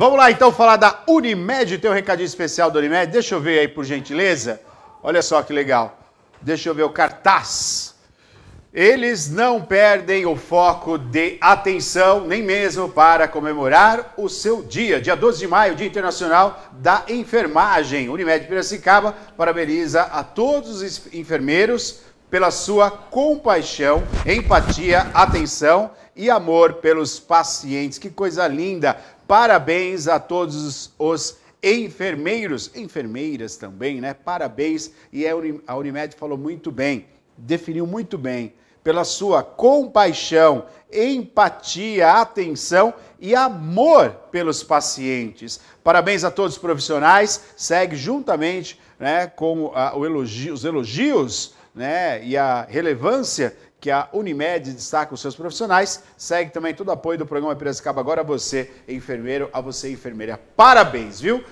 Vamos lá então falar da Unimed, tem um recadinho especial da Unimed. Deixa eu ver aí por gentileza. Olha só que legal. Deixa eu ver o cartaz. Eles não perdem o foco de atenção, nem mesmo para comemorar o seu dia. Dia 12 de maio, Dia Internacional da Enfermagem. Unimed Piracicaba parabeniza a todos os enfermeiros pela sua compaixão, empatia, atenção e amor pelos pacientes. Que coisa linda! Parabéns a todos os enfermeiros, enfermeiras também, né? Parabéns. E é a Unimed falou muito bem, definiu muito bem pela sua compaixão, empatia, atenção e amor pelos pacientes. Parabéns a todos os profissionais. Segue juntamente né, com a, elogio, os elogios né, e a relevância que a Unimed destaca os seus profissionais. Segue também todo o apoio do programa Piracicaba Agora a você, enfermeiro, a você, enfermeira. Parabéns, viu?